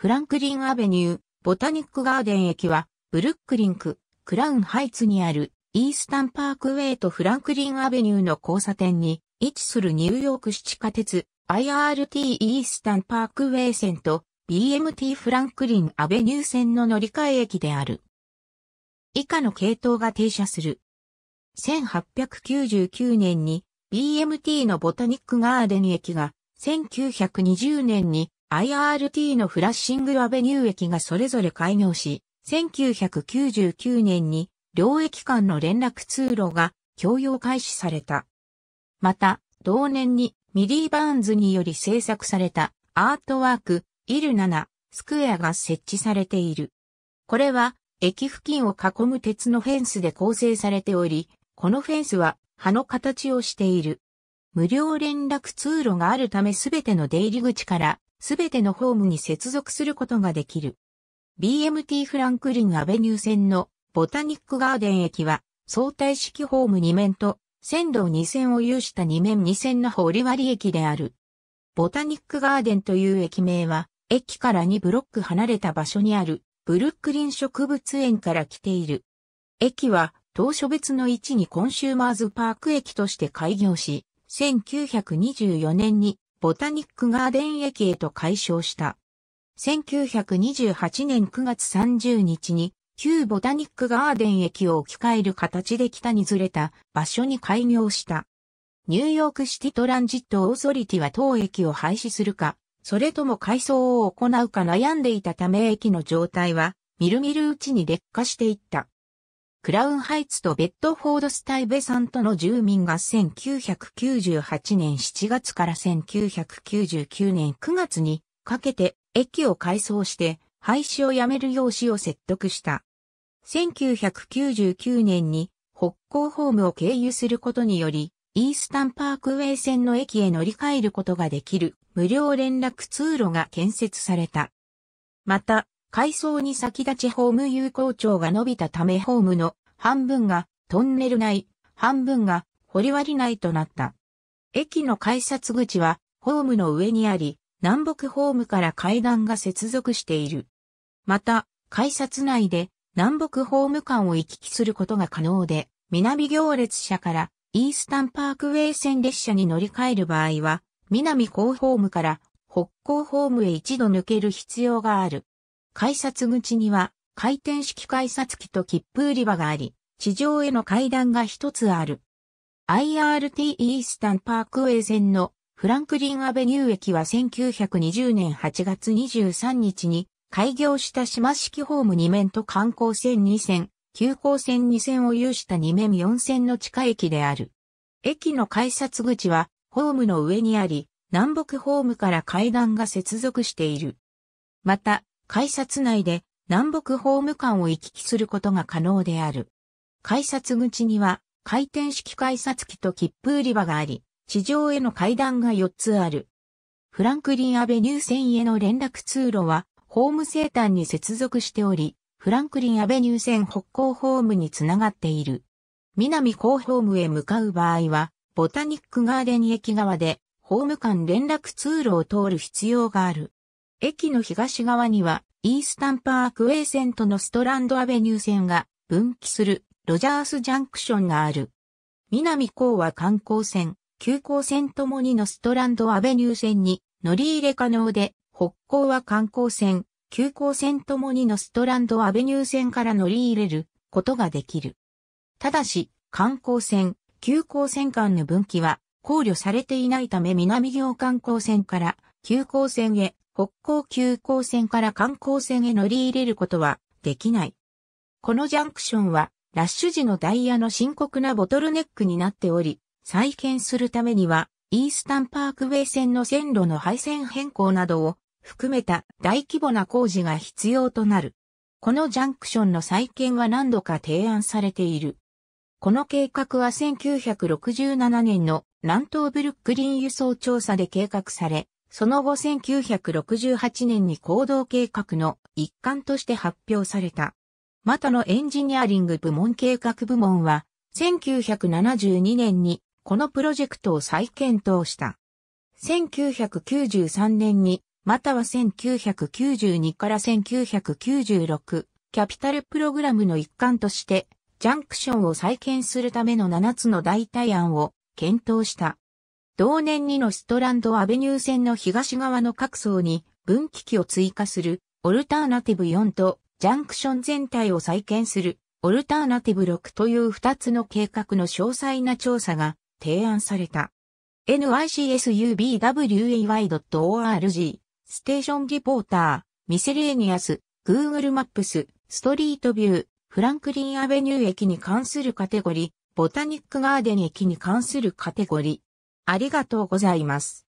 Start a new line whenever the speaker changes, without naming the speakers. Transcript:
フランクリンアベニュー、ボタニックガーデン駅は、ブルックリンク、クラウンハイツにある、イースタンパークウェイとフランクリンアベニューの交差点に位置するニューヨーク市地下鉄 IRT イースタンパークウェイ線と BMT フランクリンアベニュー線の乗り換え駅である。以下の系統が停車する。1899年に BMT のボタニックガーデン駅が1920年に IRT のフラッシングアベニュー駅がそれぞれ開業し、1999年に両駅間の連絡通路が共用開始された。また、同年にミリー・バーンズにより制作されたアートワークイルナナスクエアが設置されている。これは駅付近を囲む鉄のフェンスで構成されており、このフェンスは葉の形をしている。無料連絡通路があるためすべての出入り口からすべてのホームに接続することができる。BMT フランクリンアベニュー線のボタニックガーデン駅は相対式ホーム2面と線路2線を有した2面2線の堀割駅である。ボタニックガーデンという駅名は駅から2ブロック離れた場所にあるブルックリン植物園から来ている。駅は当初別の位置にコンシューマーズパーク駅として開業し、1924年にボタニックガーデン駅へと改称した。1928年9月30日に、旧ボタニックガーデン駅を置き換える形で北にずれた場所に開業した。ニューヨークシティトランジットオーソリティは当駅を廃止するか、それとも改装を行うか悩んでいたため駅の状態は、みるみるうちに劣化していった。クラウンハイツとベッドフォードスタイベさんとの住民が1998年7月から1999年9月にかけて駅を改装して廃止をやめる用紙を説得した。1999年に北港ホームを経由することにより、イースタンパークウェイ線の駅へ乗り換えることができる無料連絡通路が建設された。また、改装に先立ちホーム有効長が伸びたためホームの半分がトンネル内、半分がり割内となった。駅の改札口はホームの上にあり、南北ホームから階段が接続している。また、改札内で南北ホーム間を行き来することが可能で、南行列車からイースタンパークウェイ線列車に乗り換える場合は、南高ホームから北高ホームへ一度抜ける必要がある。改札口には回転式改札機と切符売り場があり、地上への階段が一つある。IRT イースタンパークウェイ線のフランクリンアベニュー駅は1920年8月23日に開業した島式ホーム2面と観光線2線、急行線2線を有した2面4線の地下駅である。駅の改札口はホームの上にあり、南北ホームから階段が接続している。また、改札内で南北法務官を行き来することが可能である。改札口には回転式改札機と切符売り場があり、地上への階段が4つある。フランクリンアベニュー線への連絡通路はホーム生誕に接続しており、フランクリンアベニュー線北港ホームにつながっている。南港ホームへ向かう場合は、ボタニックガーデン駅側で、ホーム間連絡通路を通る必要がある。駅の東側には、イースタンパークウェイ線とのストランドアベニュー線が分岐するロジャースジャンクションがある。南港は観光船、急行線ともにのストランドアベニュー線に乗り入れ可能で、北港は観光船、急行線ともにのストランドアベニュー線から乗り入れることができる。ただし、観光船、急行線間の分岐は考慮されていないため南行観光船から急行線へ北交急行線から観光線へ乗り入れることはできない。このジャンクションは、ラッシュ時のダイヤの深刻なボトルネックになっており、再建するためには、イースタンパークウェイ線の線路の配線変更などを含めた大規模な工事が必要となる。このジャンクションの再建は何度か提案されている。この計画は1967年の南東ブルックリン輸送調査で計画され、その後1968年に行動計画の一環として発表された。またのエンジニアリング部門計画部門は、1972年にこのプロジェクトを再検討した。1993年に、または1992から1996、キャピタルプログラムの一環として、ジャンクションを再建するための7つの代替案を検討した。同年にのストランドアベニュー線の東側の各層に分岐器を追加するオルターナティブ4とジャンクション全体を再建するオルターナティブ6という2つの計画の詳細な調査が提案された。nycsubway.org ステーションリポーター、ミセレーニアス、Google マップス、ストリートビュー、フランクリンアベニュー駅に関するカテゴリー、ボタニックガーデン駅に関するカテゴリー、ありがとうございます。